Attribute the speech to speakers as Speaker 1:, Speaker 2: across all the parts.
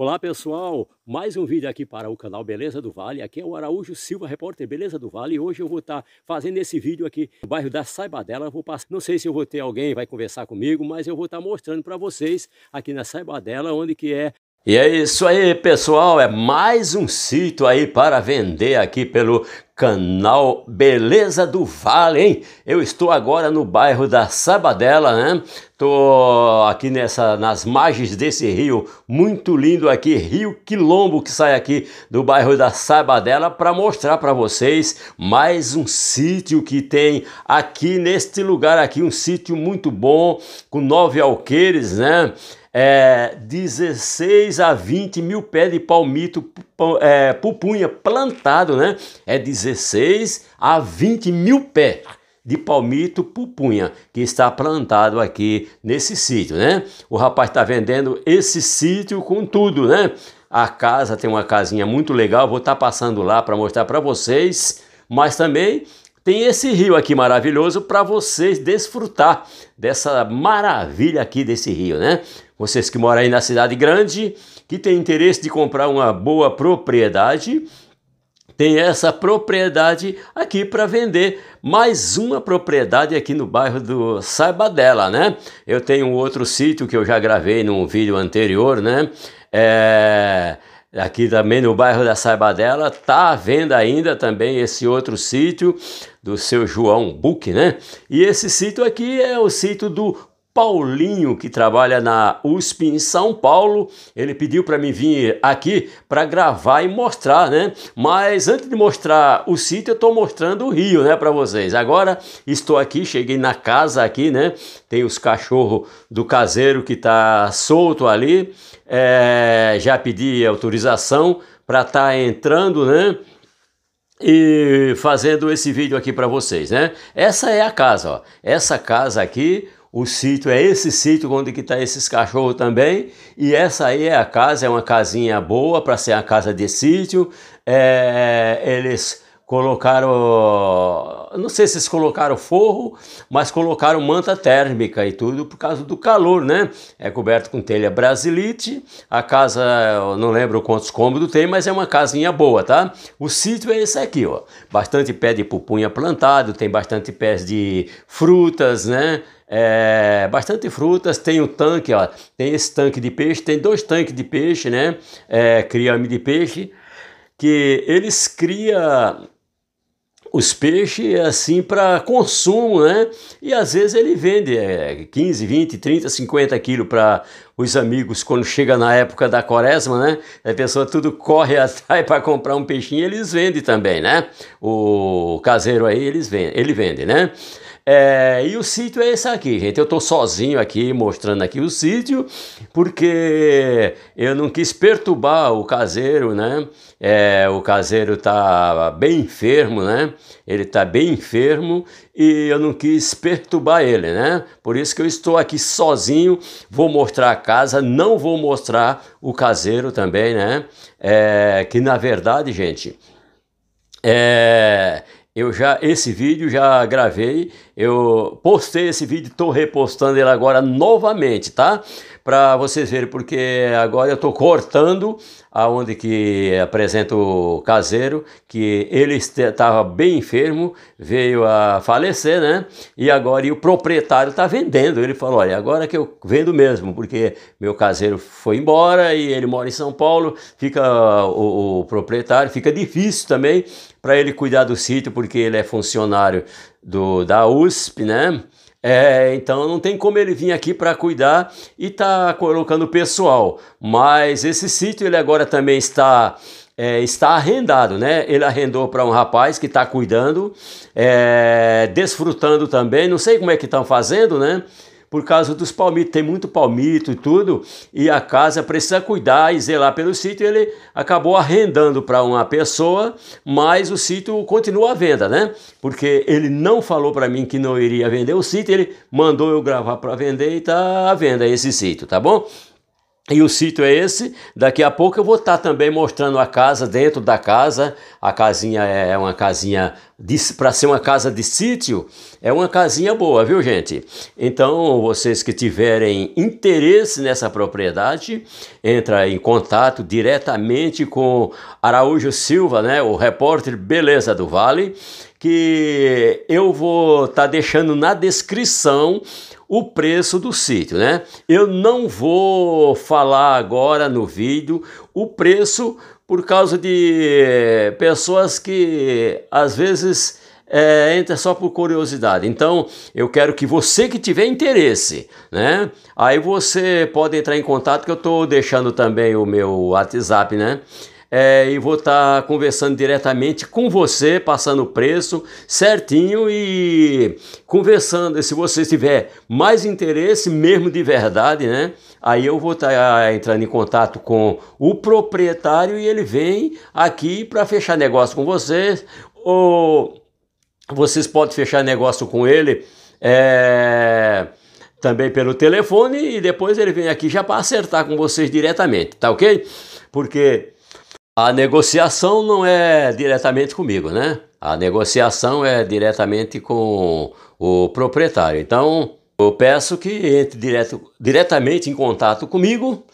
Speaker 1: Olá pessoal, mais um vídeo aqui para o canal Beleza do Vale, aqui é o Araújo Silva, repórter Beleza do Vale e hoje eu vou estar tá fazendo esse vídeo aqui no bairro da Saibadela, vou passar, não sei se eu vou ter alguém, vai conversar comigo, mas eu vou estar tá mostrando para vocês aqui na Saibadela onde que é e é isso aí, pessoal. É mais um sítio aí para vender aqui pelo canal Beleza do Vale, hein? Eu estou agora no bairro da Sabadela, né? Tô aqui nessa, nas margens desse rio, muito lindo aqui, Rio Quilombo, que sai aqui do bairro da Sabadela, para mostrar para vocês mais um sítio que tem aqui neste lugar aqui, um sítio muito bom, com nove alqueires, né? é, 16 a 20 mil pés de palmito é, pupunha plantado, né? É 16 a 20 mil pés de palmito pupunha que está plantado aqui nesse sítio, né? O rapaz está vendendo esse sítio com tudo, né? A casa tem uma casinha muito legal, vou estar tá passando lá para mostrar para vocês, mas também tem esse rio aqui maravilhoso para vocês desfrutar dessa maravilha aqui desse rio, né? Vocês que moram aí na cidade grande, que tem interesse de comprar uma boa propriedade, tem essa propriedade aqui para vender mais uma propriedade aqui no bairro do Saibadela, né? Eu tenho outro sítio que eu já gravei num vídeo anterior, né? É aqui também no bairro da Saibadela, está à venda ainda também esse outro sítio do seu João Buque, né? E esse sítio aqui é o sítio do Paulinho, que trabalha na USP em São Paulo. Ele pediu para mim vir aqui para gravar e mostrar, né? Mas antes de mostrar o sítio, eu estou mostrando o rio, né, para vocês. Agora estou aqui, cheguei na casa aqui, né? Tem os cachorros do caseiro que tá solto ali. É, já pedi autorização para estar tá entrando, né? E fazendo esse vídeo aqui para vocês, né? Essa é a casa, ó. Essa casa aqui o sítio, é esse sítio onde que está esses cachorros também, e essa aí é a casa, é uma casinha boa para ser a casa de sítio, é, eles colocaram, não sei se eles colocaram forro, mas colocaram manta térmica e tudo por causa do calor, né? É coberto com telha brasilite, a casa, eu não lembro quantos cômodos tem, mas é uma casinha boa, tá? O sítio é esse aqui, ó, bastante pé de pupunha plantado, tem bastante pés de frutas, né? É, bastante frutas, tem o um tanque, ó, tem esse tanque de peixe, tem dois tanques de peixe, né? É, criame de peixe, que eles criam os peixes é assim para consumo, né? E às vezes ele vende é, 15, 20, 30, 50 quilos para os amigos quando chega na época da quaresma, né? A pessoa tudo corre atrás para comprar um peixinho, eles vendem também, né? O caseiro aí eles vendem, ele vende, né? É, e o sítio é esse aqui, gente. Eu estou sozinho aqui mostrando aqui o sítio, porque eu não quis perturbar o caseiro, né? É, o caseiro tá bem enfermo, né? Ele tá bem enfermo e eu não quis perturbar ele, né? Por isso que eu estou aqui sozinho, vou mostrar a casa, não vou mostrar o caseiro também, né? É, que na verdade, gente, é, eu já esse vídeo já gravei, eu postei esse vídeo, estou repostando ele agora novamente, tá? para vocês verem, porque agora eu estou cortando aonde que apresenta o caseiro, que ele estava bem enfermo, veio a falecer, né? E agora e o proprietário está vendendo. Ele falou: olha, agora que eu vendo mesmo, porque meu caseiro foi embora e ele mora em São Paulo, fica o, o proprietário, fica difícil também para ele cuidar do sítio, porque ele é funcionário do, da USP, né? É, então não tem como ele vir aqui para cuidar e tá colocando pessoal. Mas esse sítio ele agora também está é, está arrendado, né? Ele arrendou para um rapaz que está cuidando, é, desfrutando também. Não sei como é que estão fazendo, né? por causa dos palmitos, tem muito palmito e tudo, e a casa precisa cuidar e zelar pelo sítio. Ele acabou arrendando para uma pessoa, mas o sítio continua à venda, né? Porque ele não falou para mim que não iria vender o sítio, ele mandou eu gravar para vender e tá à venda esse sítio, tá bom? E o sítio é esse. Daqui a pouco eu vou estar tá também mostrando a casa dentro da casa. A casinha é, é uma casinha para ser uma casa de sítio, é uma casinha boa, viu, gente? Então, vocês que tiverem interesse nessa propriedade, entra em contato diretamente com Araújo Silva, né, o repórter Beleza do Vale, que eu vou estar tá deixando na descrição o preço do sítio, né? Eu não vou falar agora no vídeo o preço por causa de eh, pessoas que às vezes é, entra só por curiosidade. Então, eu quero que você que tiver interesse, né? Aí você pode entrar em contato que eu estou deixando também o meu WhatsApp, né? é, e vou estar tá conversando diretamente com você, passando o preço certinho e conversando. E se você tiver mais interesse, mesmo de verdade, né? Aí eu vou estar tá entrando em contato com o proprietário e ele vem aqui para fechar negócio com vocês. Ou vocês podem fechar negócio com ele. É também pelo telefone e depois ele vem aqui já para acertar com vocês diretamente, tá ok? Porque a negociação não é diretamente comigo, né? A negociação é diretamente com o proprietário. Então, eu peço que entre direto, diretamente em contato comigo,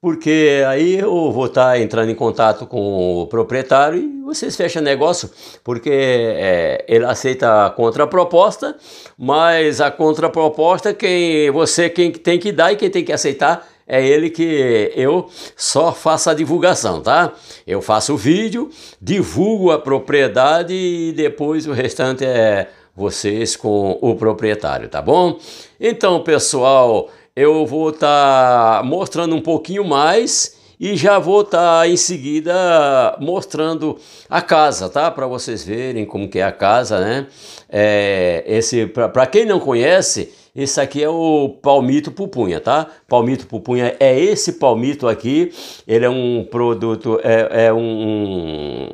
Speaker 1: porque aí eu vou estar entrando em contato com o proprietário e vocês fecham negócio, porque é, ele aceita a contraproposta, mas a contraproposta quem você quem tem que dar e quem tem que aceitar é ele que eu só faço a divulgação, tá? Eu faço o vídeo, divulgo a propriedade e depois o restante é vocês com o proprietário, tá bom? Então, pessoal, eu vou estar tá mostrando um pouquinho mais e já vou estar tá em seguida mostrando a casa, tá? Para vocês verem como que é a casa, né? É, esse para quem não conhece, esse aqui é o palmito pupunha, tá? Palmito pupunha é esse palmito aqui. Ele é um produto, é, é um,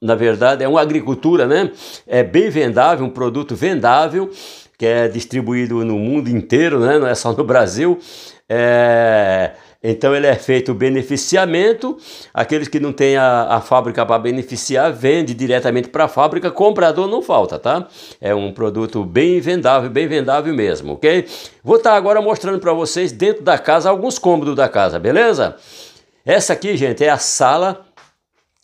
Speaker 1: na verdade, é uma agricultura, né? É bem vendável, um produto vendável que é distribuído no mundo inteiro, né? Não é só no Brasil. É, então ele é feito o beneficiamento, aqueles que não têm a, a fábrica para beneficiar, vende diretamente para a fábrica, comprador não falta, tá? É um produto bem vendável, bem vendável mesmo, ok? Vou estar tá agora mostrando para vocês dentro da casa, alguns cômodos da casa, beleza? Essa aqui, gente, é a sala,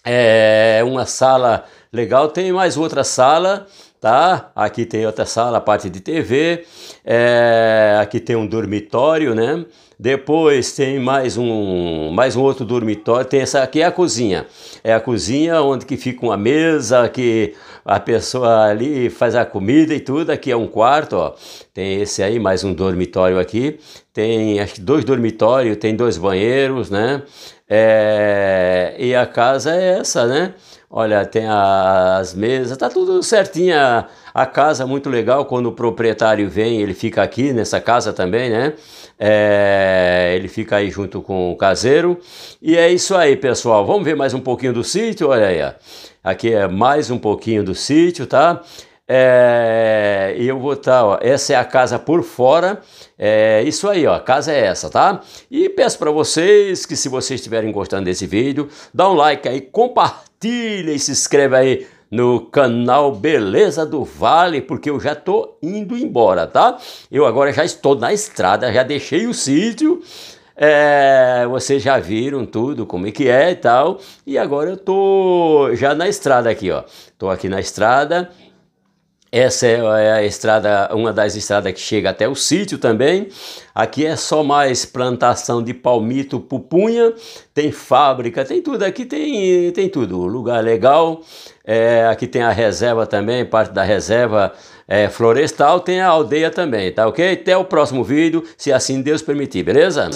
Speaker 1: é uma sala legal, tem mais outra sala, tá? Aqui tem outra sala, parte de TV, é, aqui tem um dormitório, né? Depois tem mais um, mais um outro dormitório. Tem essa aqui é a cozinha. É a cozinha onde que fica uma mesa que a pessoa ali faz a comida e tudo. Aqui é um quarto, ó. Tem esse aí, mais um dormitório aqui. Tem acho que dois dormitórios, tem dois banheiros, né? É, e a casa é essa, né? Olha, tem as mesas, tá tudo certinho. A, a casa é muito legal. Quando o proprietário vem, ele fica aqui nessa casa também, né? É, ele fica aí junto com o caseiro. E é isso aí, pessoal. Vamos ver mais um pouquinho do sítio. Olha aí, ó. aqui é mais um pouquinho do sítio, tá? É, eu vou estar, tá, essa é a casa por fora, é isso aí, ó, a casa é essa, tá? E peço para vocês que se vocês estiverem gostando desse vídeo, dá um like aí, compartilhe compartilha e se inscreve aí no canal Beleza do Vale, porque eu já tô indo embora, tá? Eu agora já estou na estrada, já deixei o sítio, é, vocês já viram tudo, como é que é e tal, e agora eu tô já na estrada aqui, ó. Tô aqui na estrada, essa é, é a estrada, uma das estradas que chega até o sítio também. Aqui é só mais plantação de palmito, pupunha, tem fábrica, tem tudo. Aqui tem, tem tudo. Lugar legal. É, aqui tem a reserva também, parte da reserva é, florestal, tem a aldeia também, tá ok? Até o próximo vídeo, se assim Deus permitir, beleza?